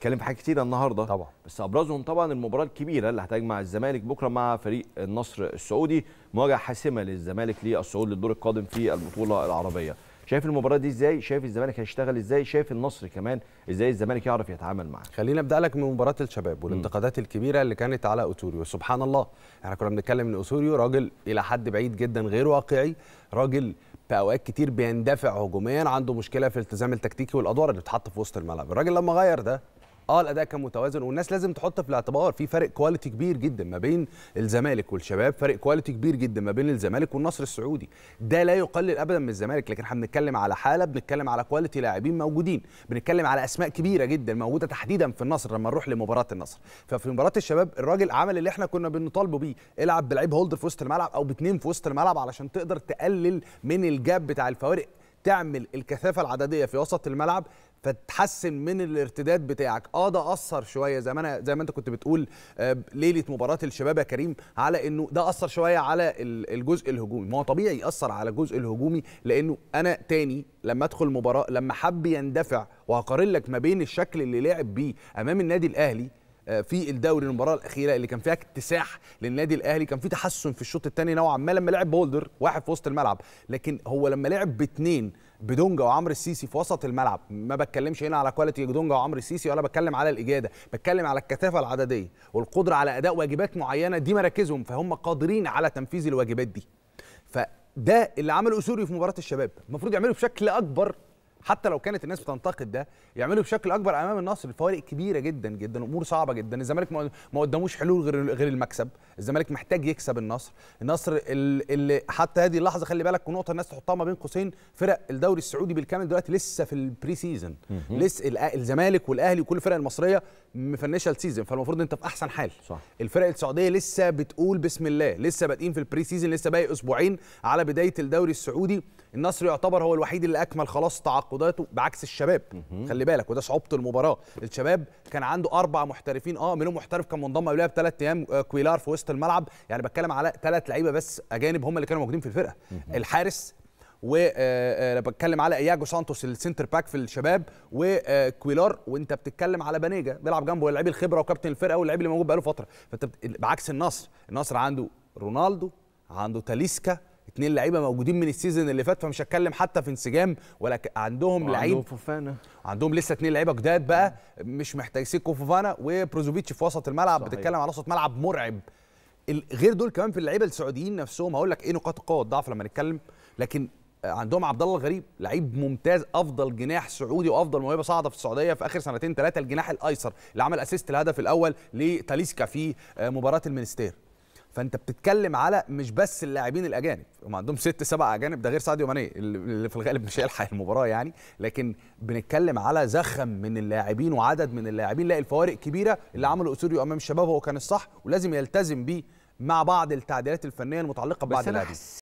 هنتكلم في حاجات كتيره النهارده طبعا بس ابرزهم طبعا المباراه الكبيره اللي هتجمع الزمالك بكره مع فريق النصر السعودي مواجهه حاسمه للزمالك للصعود للدور القادم في البطوله العربيه شايف المباراه دي ازاي شايف الزمالك هيشتغل ازاي شايف النصر كمان ازاي الزمالك يعرف يتعامل معاه خلينا ابدا لك من مباراه الشباب والانتقادات الكبيره اللي كانت على اوتوريو سبحان الله احنا كنا بنتكلم ان اوتوريو راجل الى حد بعيد جدا غير واقعي راجل باوقات كتير بيندفع هجوميا عنده مشكله في الالتزام التكتيكي والادوار اللي بتتحط في وسط الملعب الراجل لما غير ده اه الاداء كان متوازن والناس لازم تحط في الاعتبار في فرق كواليتي كبير جدا ما بين الزمالك والشباب فرق كواليتي كبير جدا ما بين الزمالك والنصر السعودي ده لا يقلل ابدا من الزمالك لكن احنا بنتكلم على حاله بنتكلم على كواليتي لاعبين موجودين بنتكلم على اسماء كبيره جدا موجوده تحديدا في النصر لما نروح لمباراه النصر ففي مباراه الشباب الراجل عمل اللي احنا كنا بنطالبه بيه العب بلعيب هولدر في وسط الملعب او باتنين في وسط الملعب علشان تقدر تقلل من الجاب بتاع الفوارق تعمل الكثافه العدديه في وسط الملعب فتحسن من الارتداد بتاعك اه ده اثر شويه زي ما انا زي ما انت كنت بتقول آه، ليله مباراه الشباب يا كريم على انه ده اثر شويه على الجزء الهجومي ما هو طبيعي ياثر على الجزء الهجومي لانه انا تاني لما ادخل مباراه لما حب يندفع وهقارن لك ما بين الشكل اللي لعب بيه امام النادي الاهلي آه، في الدوري المباراه الاخيره اللي كان فيها اكتساح للنادي الاهلي كان في تحسن في الشوط الثاني نوعا ما لما لعب بولدر واحد في وسط الملعب لكن هو لما لعب باثنين بدونجا وعمرو السيسي في وسط الملعب ما بتكلمش هنا على كواليتي دونجا وعمرو السيسي ولا بتكلم على الاجاده بتكلم على الكثافه العدديه والقدره على اداء واجبات معينه دي مراكزهم فهم قادرين على تنفيذ الواجبات دي فده اللي عمله اسوري في مباراه الشباب المفروض يعمله بشكل اكبر حتى لو كانت الناس بتنتقد ده يعملوا بشكل اكبر امام النصر الفوارق كبيره جدا جدا امور صعبه جدا الزمالك ما قدموش حلول غير غير المكسب الزمالك محتاج يكسب النصر النصر اللي حتى هذه اللحظه خلي بالك ونقطه الناس تحطها ما بين قوسين فرق الدوري السعودي بالكامل دلوقتي لسه في البري سيزون لسه الزمالك والاهلي وكل الفرق المصريه مفنشه السيزون فالمفروض انت في احسن حال صح. الفرق السعوديه لسه بتقول بسم الله لسه بادئين في البري سيزون لسه باقي اسبوعين على بدايه الدوري السعودي النصر يعتبر هو الوحيد اللي اكمل خلاص تعاقد تعاقداته بعكس الشباب خلي بالك وده صعوبه المباراه الشباب كان عنده اربع محترفين اه منهم محترف كان منضم قبلها بثلاث ايام آه، كويلار في وسط الملعب يعني بتكلم على ثلاث لعيبه بس اجانب هم اللي كانوا موجودين في الفرقه الحارس و آه، آه، بتكلم على اياجو سانتوس السنتر باك في الشباب وكويلار وانت بتتكلم على بانيجا بيلعب جنبه لعيب الخبره وكابتن الفرقه واللعيب اللي موجود بقاله فتره فانت بعكس النصر النصر عنده رونالدو عنده تاليسكا اتنين لعيبه موجودين من السيزون اللي فات فمش هتكلم حتى في انسجام ولا عندهم لعيب عندهم فوفانا عندهم لسه اتنين لعيبه جداد بقى مش محتاج سيكو فوفانا وبروزوفيتش في وسط الملعب صحيح. بتتكلم على وسط ملعب مرعب غير دول كمان في اللعيبه السعوديين نفسهم هقول لك ايه نقاط القوه والضعف لما نتكلم لكن عندهم عبد الله الغريب لعيب ممتاز افضل جناح سعودي وافضل موهبه صاعده في السعوديه في اخر سنتين ثلاثه الجناح الايسر اللي عمل اسيست الهدف الاول لتاليسكا في آه، مباراه المنستير فانت بتتكلم على مش بس اللاعبين الاجانب هم عندهم ست سبع اجانب ده غير ساديو ماني اللي في الغالب مش هيلحق المباراه يعني لكن بنتكلم على زخم من اللاعبين وعدد من اللاعبين لا الفوارق كبيره اللي عمله اسوريو امام الشباب هو كان الصح ولازم يلتزم بيه مع بعض التعديلات الفنيه المتعلقه ببعض اللاعبين